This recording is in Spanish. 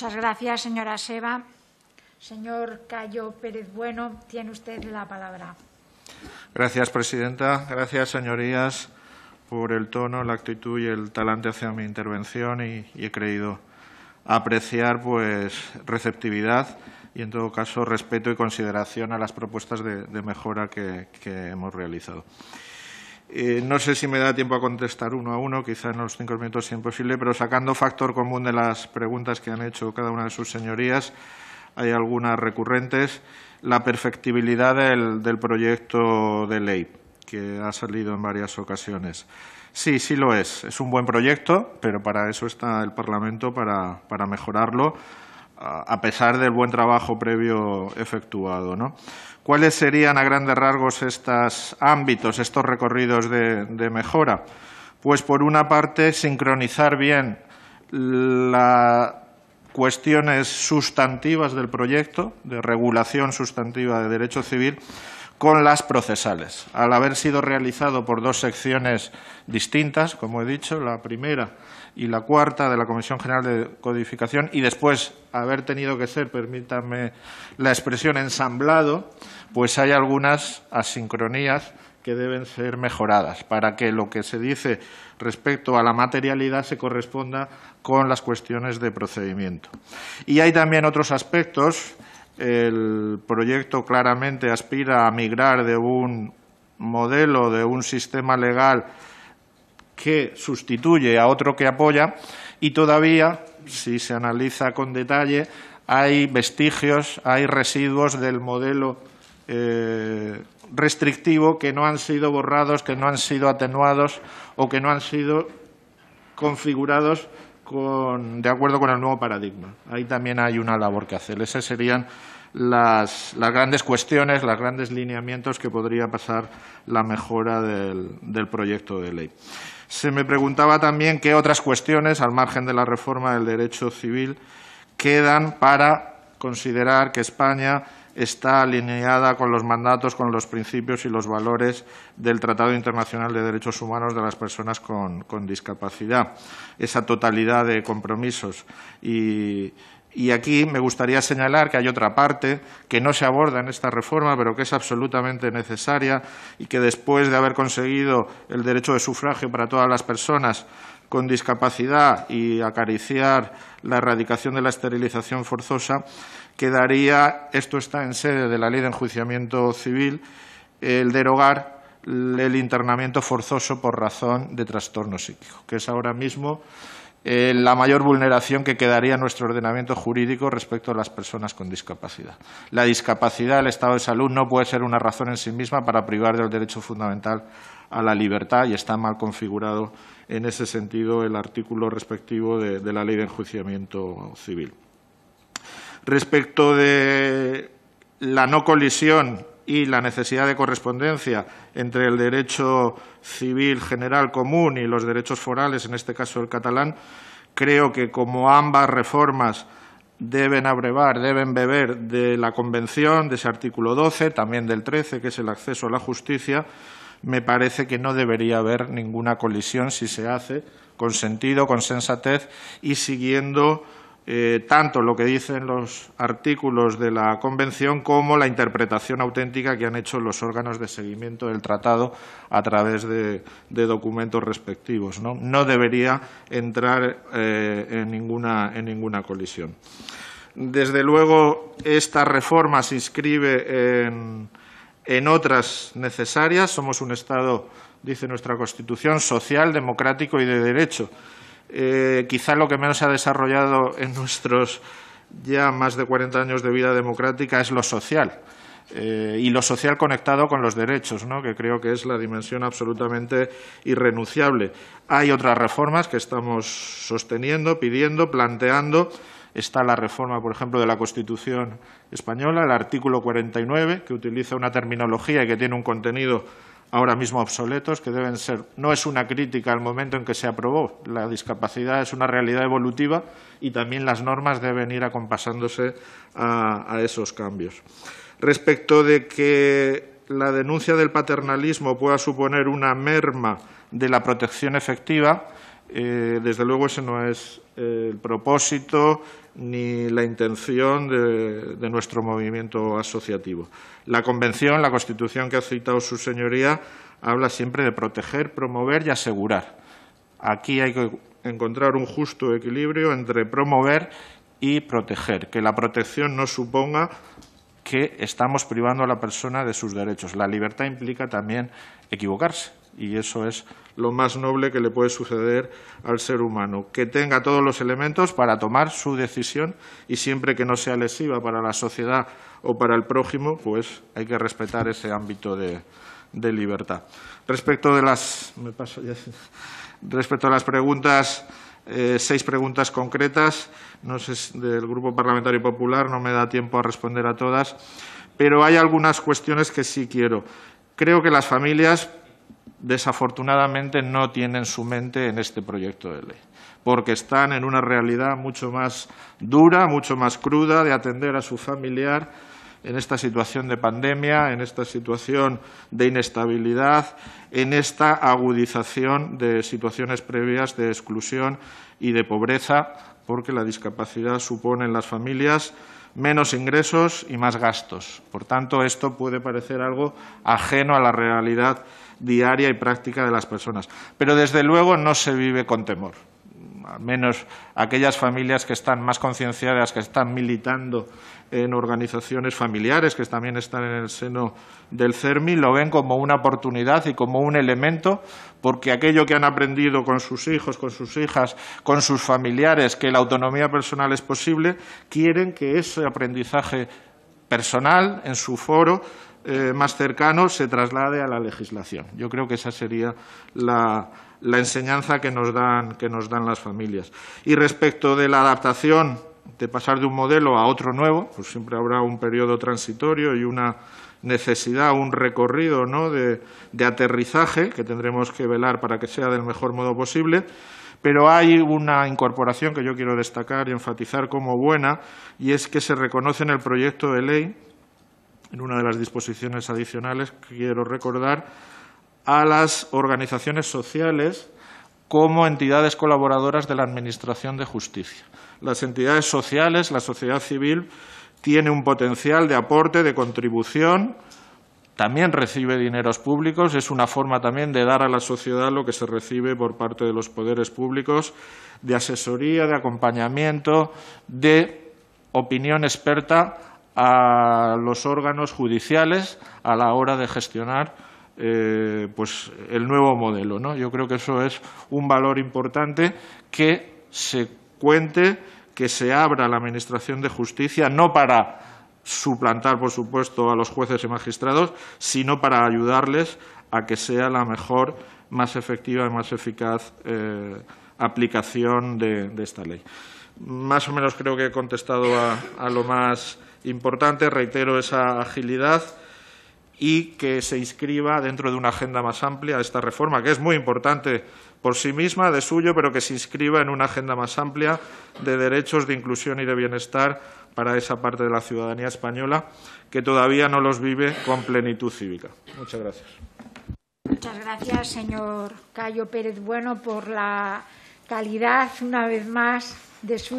Muchas gracias, señora Seba. Señor Cayo Pérez Bueno, tiene usted la palabra. Gracias, presidenta. Gracias, señorías, por el tono, la actitud y el talante hacia mi intervención y, he creído apreciar pues receptividad y, en todo caso, respeto y consideración a las propuestas de, mejora que hemos realizado. Eh, no sé si me da tiempo a contestar uno a uno, quizá en los cinco minutos sea imposible, pero sacando factor común de las preguntas que han hecho cada una de sus señorías, hay algunas recurrentes, la perfectibilidad del, proyecto de ley, que ha salido en varias ocasiones. Sí, sí lo es. Es un buen proyecto, pero para eso está el Parlamento, para mejorarlo a pesar del buen trabajo previo efectuado. ¿Cuáles serían a grandes rasgos estos ámbitos, estos recorridos de mejora? Pues por una parte, sincronizar bien las cuestiones sustantivas del proyecto, de regulación sustantiva de derecho civil, con las procesales. Al haber sido realizado por dos secciones distintas, como he dicho, la primera y la cuarta de la Comisión General de Codificación, y después haber tenido que ser, permítanme la expresión, ensamblado, pues hay algunas asincronías que deben ser mejoradas para que lo que se dice respecto a la materialidad se corresponda con las cuestiones de procedimiento. Y hay también otros aspectos el proyecto claramente aspira a migrar de un modelo, de un sistema legal que sustituye a otro que apoya y todavía, si se analiza con detalle, hay vestigios, hay residuos del modelo eh, restrictivo que no han sido borrados, que no han sido atenuados o que no han sido configurados de acuerdo con el nuevo paradigma. Ahí también hay una labor que hacer. Esas serían las, grandes cuestiones, los grandes lineamientos que podría pasar la mejora del proyecto de ley. Se me preguntaba también qué otras cuestiones, al margen de la reforma del derecho civil, quedan para considerar que España está alineada con los mandatos, con los principios y los valores del Tratado Internacional de Derechos Humanos de las Personas con, Discapacidad, esa totalidad de compromisos. y aquí me gustaría señalar que hay otra parte que no se aborda en esta reforma, pero que es absolutamente necesaria y que después de haber conseguido el derecho de sufragio para todas las personas con discapacidad y acariciar la erradicación de la esterilización forzosa, quedaría, esto está en sede de la Ley de Enjuiciamiento Civil, el derogar el internamiento forzoso por razón de trastorno psíquico, que es ahora mismo eh, la mayor vulneración que quedaría en nuestro ordenamiento jurídico respecto a las personas con discapacidad. La discapacidad, el estado de salud, no puede ser una razón en sí misma para privar del derecho fundamental a la libertad y está mal configurado en ese sentido el artículo respectivo de, de la Ley de Enjuiciamiento Civil. Respecto de la no colisión y la necesidad de correspondencia entre el derecho civil general común y los derechos forales, en este caso el catalán, creo que como ambas reformas deben abrevar, deben beber de la Convención, de ese artículo 12, también del 13, que es el acceso a la justicia, me parece que no debería haber ninguna colisión si se hace con sentido, con sensatez y siguiendo eh, tanto lo que dicen los artículos de la Convención como la interpretación auténtica que han hecho los órganos de seguimiento del tratado a través de, documentos respectivos. ¿no? debería entrar eh, en, ninguna, colisión. Desde luego, esta reforma se inscribe en, en otras necesarias. Somos un Estado, dice nuestra Constitución, social, democrático y de derecho eh, quizá lo que menos se ha desarrollado en nuestros ya más de 40 años de vida democrática es lo social. Eh, y lo social conectado con los derechos, ¿no? que creo que es la dimensión absolutamente irrenunciable. Hay otras reformas que estamos sosteniendo, pidiendo, planteando. Está la reforma, por ejemplo, de la Constitución española, el artículo 49, que utiliza una terminología y que tiene un contenido ahora mismo obsoletos, que deben ser, no es una crítica al momento en que se aprobó, la discapacidad es una realidad evolutiva y también las normas deben ir acompasándose a, esos cambios. Respecto de que la denuncia del paternalismo pueda suponer una merma de la protección efectiva, eh, desde luego ese no es eh, el propósito ni la intención de, nuestro movimiento asociativo. La Convención, la Constitución que ha citado su señoría, habla siempre de proteger, promover y asegurar. Aquí hay que encontrar un justo equilibrio entre promover y proteger, que la protección no suponga que estamos privando a la persona de sus derechos. La libertad implica también equivocarse y eso es lo más noble que le puede suceder al ser humano, que tenga todos los elementos para tomar su decisión y siempre que no sea lesiva para la sociedad o para el prójimo, pues hay que respetar ese ámbito de, libertad. Respecto de las, respecto a las preguntas eh, seis preguntas concretas no sé, del Grupo Parlamentario Popular, no me da tiempo a responder a todas, pero hay algunas cuestiones que sí quiero. Creo que las familias, desafortunadamente, no tienen su mente en este proyecto de ley porque están en una realidad mucho más dura, mucho más cruda de atender a su familiar en esta situación de pandemia, en esta situación de inestabilidad, en esta agudización de situaciones previas de exclusión y de pobreza, porque la discapacidad supone en las familias menos ingresos y más gastos. Por tanto, esto puede parecer algo ajeno a la realidad diaria y práctica de las personas. Pero, desde luego, no se vive con temor al menos aquellas familias que están más concienciadas, que están militando en organizaciones familiares, que también están en el seno del CERMI, lo ven como una oportunidad y como un elemento, porque aquello que han aprendido con sus hijos, con sus hijas, con sus familiares, que la autonomía personal es posible, quieren que ese aprendizaje personal en su foro eh, más cercano se traslade a la legislación. Yo creo que esa sería la, enseñanza que nos, dan, que nos dan las familias. Y respecto de la adaptación, de pasar de un modelo a otro nuevo, pues siempre habrá un periodo transitorio y una necesidad, un recorrido ¿no? de aterrizaje que tendremos que velar para que sea del mejor modo posible. Pero hay una incorporación que yo quiero destacar y enfatizar como buena, y es que se reconoce en el proyecto de ley en una de las disposiciones adicionales, quiero recordar, a las organizaciones sociales como entidades colaboradoras de la Administración de Justicia. Las entidades sociales, la sociedad civil, tiene un potencial de aporte, de contribución, también recibe dineros públicos, es una forma también de dar a la sociedad lo que se recibe por parte de los poderes públicos, de asesoría, de acompañamiento, de opinión experta a los órganos judiciales a la hora de gestionar eh, pues el nuevo modelo. ¿no? Yo creo que eso es un valor importante que se cuente, que se abra la Administración de Justicia, no para suplantar, por supuesto, a los jueces y magistrados, sino para ayudarles a que sea la mejor, más efectiva y más eficaz eh, aplicación de, esta ley. Más o menos creo que he contestado a lo más importante, reitero esa agilidad y que se inscriba dentro de una agenda más amplia esta reforma, que es muy importante por sí misma, de suyo, pero que se inscriba en una agenda más amplia de derechos, de inclusión y de bienestar para esa parte de la ciudadanía española que todavía no los vive con plenitud cívica. Muchas gracias. Muchas gracias, señor Cayo Pérez Bueno, por la calidad, una vez más, de su